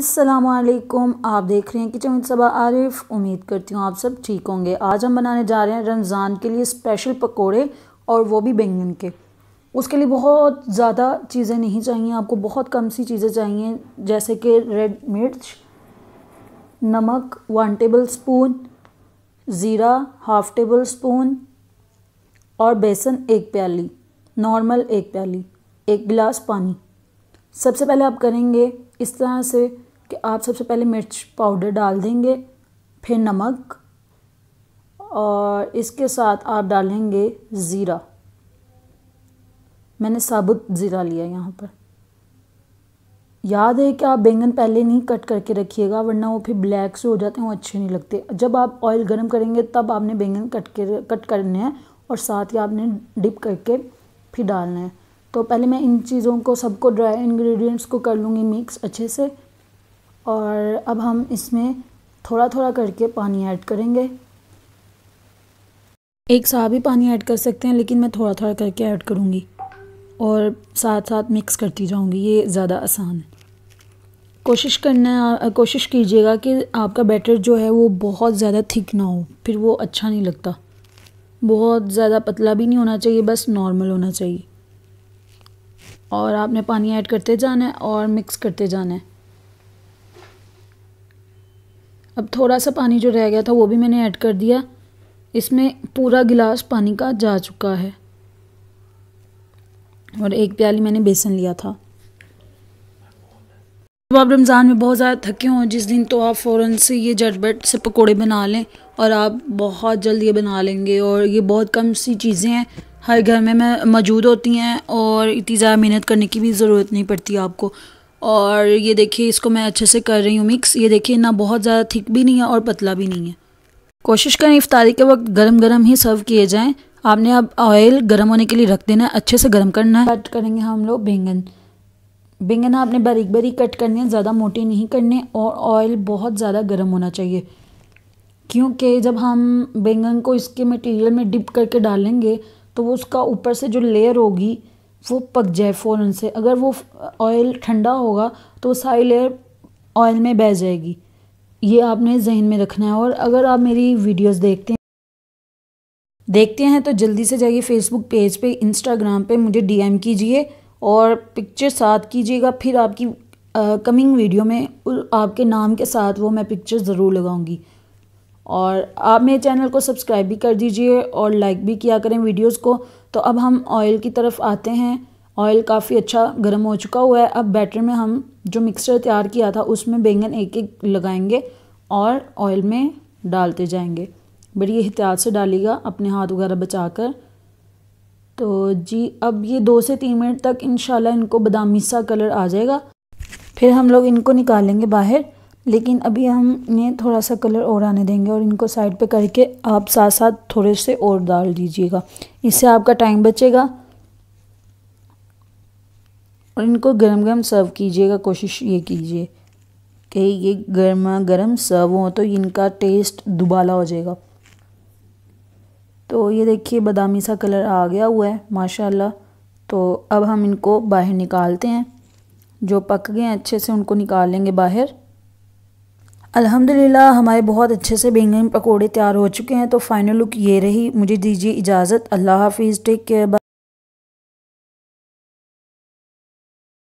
असलकुम आप देख रहे हैं किचन सबा आरिफ उम्मीद करती हूँ आप सब ठीक होंगे आज हम बनाने जा रहे हैं रमज़ान के लिए स्पेशल पकोड़े और वो भी बैंगन के उसके लिए बहुत ज़्यादा चीज़ें नहीं चाहिए आपको बहुत कम सी चीज़ें चाहिए जैसे कि रेड मिर्च नमक वन टेबल स्पून ज़ीरा हाफ़ टेबल स्पून और बेसन एक प्याली नॉर्मल एक प्याली एक गिलास पानी सबसे पहले आप करेंगे इस तरह से कि आप सबसे पहले मिर्च पाउडर डाल देंगे फिर नमक और इसके साथ आप डालेंगे ज़ीरा मैंने साबुत ज़ीरा लिया यहाँ पर याद है कि आप बैंगन पहले नहीं कट करके रखिएगा वरना वो फिर ब्लैक से हो जाते हैं वो अच्छे नहीं लगते जब आप ऑयल गर्म करेंगे तब आपने बैंगन कट के कट करने हैं और साथ ही आपने डिप करके फिर डालना है तो पहले मैं इन चीज़ों को सबको ड्राई इंग्रेडिएंट्स को कर लूँगी मिक्स अच्छे से और अब हम इसमें थोड़ा थोड़ा करके पानी ऐड करेंगे एक सा भी पानी ऐड कर सकते हैं लेकिन मैं थोड़ा थोड़ा करके ऐड करूँगी और साथ साथ मिक्स करती जाऊँगी ये ज़्यादा आसान है कोशिश करना कोशिश कीजिएगा कि आपका बैटर जो है वो बहुत ज़्यादा थिक ना हो फिर वो अच्छा नहीं लगता बहुत ज़्यादा पतला भी नहीं होना चाहिए बस नॉर्मल होना चाहिए और आपने पानी ऐड करते जाना है और मिक्स करते जाना है अब थोड़ा सा पानी जो रह गया था वो भी मैंने ऐड कर दिया इसमें पूरा गिलास पानी का जा चुका है और एक प्याली मैंने बेसन लिया था जब आप रमज़ान में बहुत ज़्यादा थके हों जिस दिन तो आप फ़ौरन से ये जटबट से पकोड़े बना लें और आप बहुत जल्द ये बना लेंगे और ये बहुत कम सी चीज़ें हैं हर घर में मौजूद होती हैं और इतनी ज़्यादा मेहनत करने की भी ज़रूरत नहीं पड़ती आपको और ये देखिए इसको मैं अच्छे से कर रही हूँ मिक्स ये देखिए ना बहुत ज़्यादा थिक भी नहीं है और पतला भी नहीं है कोशिश करें इफ्तारी के वक्त गरम गरम ही सर्व किए जाएं आपने अब ऑयल गर्म होने के लिए रख देना है अच्छे से गर्म करना है कट करेंगे हम लोग बैंगन बैंगन आपने बारीक बारीक कट करने हैं ज़्यादा मोटे नहीं करने और ऑयल बहुत ज़्यादा गर्म होना चाहिए क्योंकि जब हम बैंगन को इसके मटेरियल में डिप करके डालेंगे तो वो उसका ऊपर से जो लेयर होगी वो पक जाए फ़ौरन से अगर वो ऑयल ठंडा होगा तो सारी लेयर ऑयल में बह जाएगी ये आपने जहन में रखना है और अगर आप मेरी वीडियोस देखते हैं देखते हैं तो जल्दी से जाइए फेसबुक पेज पे इंस्टाग्राम पे मुझे डीएम कीजिए और पिक्चर साथ कीजिएगा फिर आपकी कमिंग वीडियो में आपके नाम के साथ वो मैं पिक्चर ज़रूर लगाऊंगी और आप मेरे चैनल को सब्सक्राइब भी कर दीजिए और लाइक भी किया करें वीडियोस को तो अब हम ऑयल की तरफ आते हैं ऑयल काफ़ी अच्छा गर्म हो चुका हुआ है अब बैटर में हम जो मिक्सचर तैयार किया था उसमें बैंगन एक एक लगाएंगे और ऑयल में डालते जाएंगे बड़ी एहतियात से डालिएगा अपने हाथ वगैरह बचा कर तो जी अब ये दो से तीन मिनट तक इन इनको बदामी सा कलर आ जाएगा फिर हम लोग इनको निकालेंगे बाहर लेकिन अभी हम इन्हें थोड़ा सा कलर और आने देंगे और इनको साइड पे करके आप साथ साथ थोड़े से और डाल दीजिएगा इससे आपका टाइम बचेगा और इनको गर्म गर्म सर्व कीजिएगा कोशिश ये कीजिए कि ये गर्मा गर्म सर्व हो तो इनका टेस्ट दुबाला हो जाएगा तो ये देखिए बादामी सा कलर आ गया हुआ है माशाल्लाह तो अब हम इनको बाहर निकालते हैं जो पक गए हैं अच्छे से उनको निकाल लेंगे बाहर अल्हम्दुलिल्लाह हमारे बहुत अच्छे से बैंगन पकौड़े तैयार हो चुके हैं तो फाइनल लुक ये रही मुझे दीजिए इजाज़त अल्लाह हाफिज़ टेक केयर